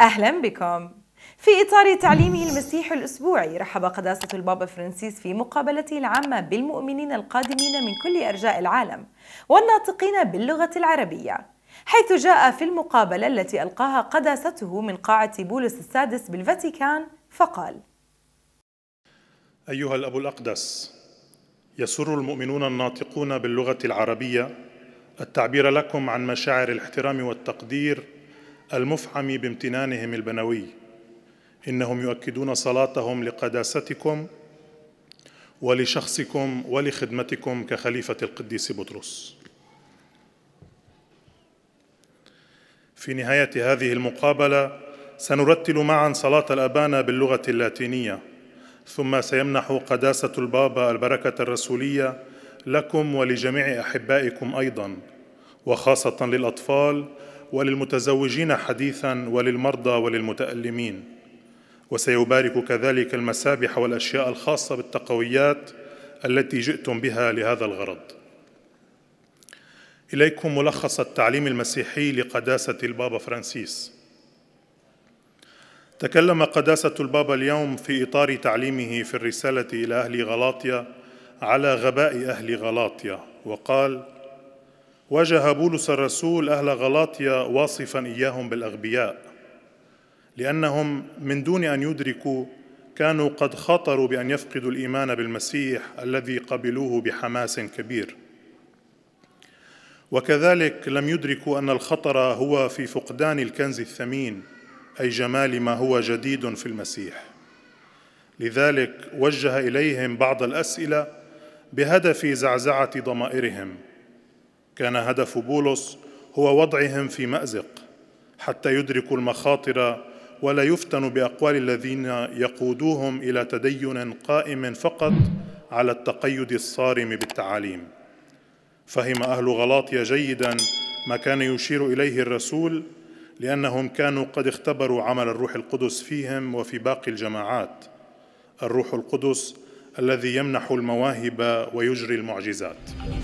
أهلا بكم في إطار تعليمه المسيح الأسبوعي رحب قداسة البابا فرانسيس في مقابلته العامة بالمؤمنين القادمين من كل أرجاء العالم والناطقين باللغة العربية حيث جاء في المقابلة التي ألقاها قداسته من قاعة بولس السادس بالفاتيكان فقال أيها الأب الأقدس يسر المؤمنون الناطقون باللغة العربية التعبير لكم عن مشاعر الاحترام والتقدير المفعم بامتنانهم البنوي انهم يؤكدون صلاتهم لقداستكم ولشخصكم ولخدمتكم كخليفه القديس بطرس في نهايه هذه المقابله سنرتل معا صلاه الابانا باللغه اللاتينيه ثم سيمنح قداسه البابا البركه الرسوليه لكم ولجميع احبائكم ايضا وخاصه للاطفال وللمتزوجين حديثا وللمرضى وللمتألمين وسيبارك كذلك المسابح والأشياء الخاصة بالتقويات التي جئتم بها لهذا الغرض إليكم ملخص التعليم المسيحي لقداسة البابا فرانسيس تكلم قداسة البابا اليوم في إطار تعليمه في الرسالة إلى أهل غلاطيا على غباء أهل غلاطيا وقال: واجه بولس الرسول أهل غلاطيا واصفا إياهم بالأغبياء لأنهم من دون أن يدركوا كانوا قد خطروا بأن يفقدوا الإيمان بالمسيح الذي قبلوه بحماس كبير وكذلك لم يدركوا أن الخطر هو في فقدان الكنز الثمين أي جمال ما هو جديد في المسيح لذلك وجه إليهم بعض الأسئلة بهدف زعزعة ضمائرهم كان هدف بولس هو وضعهم في مازق حتى يدركوا المخاطر ولا يفتنوا باقوال الذين يقودوهم الى تدين قائم فقط على التقيد الصارم بالتعاليم فهم اهل غلاطيا جيدا ما كان يشير اليه الرسول لانهم كانوا قد اختبروا عمل الروح القدس فيهم وفي باقي الجماعات الروح القدس الذي يمنح المواهب ويجري المعجزات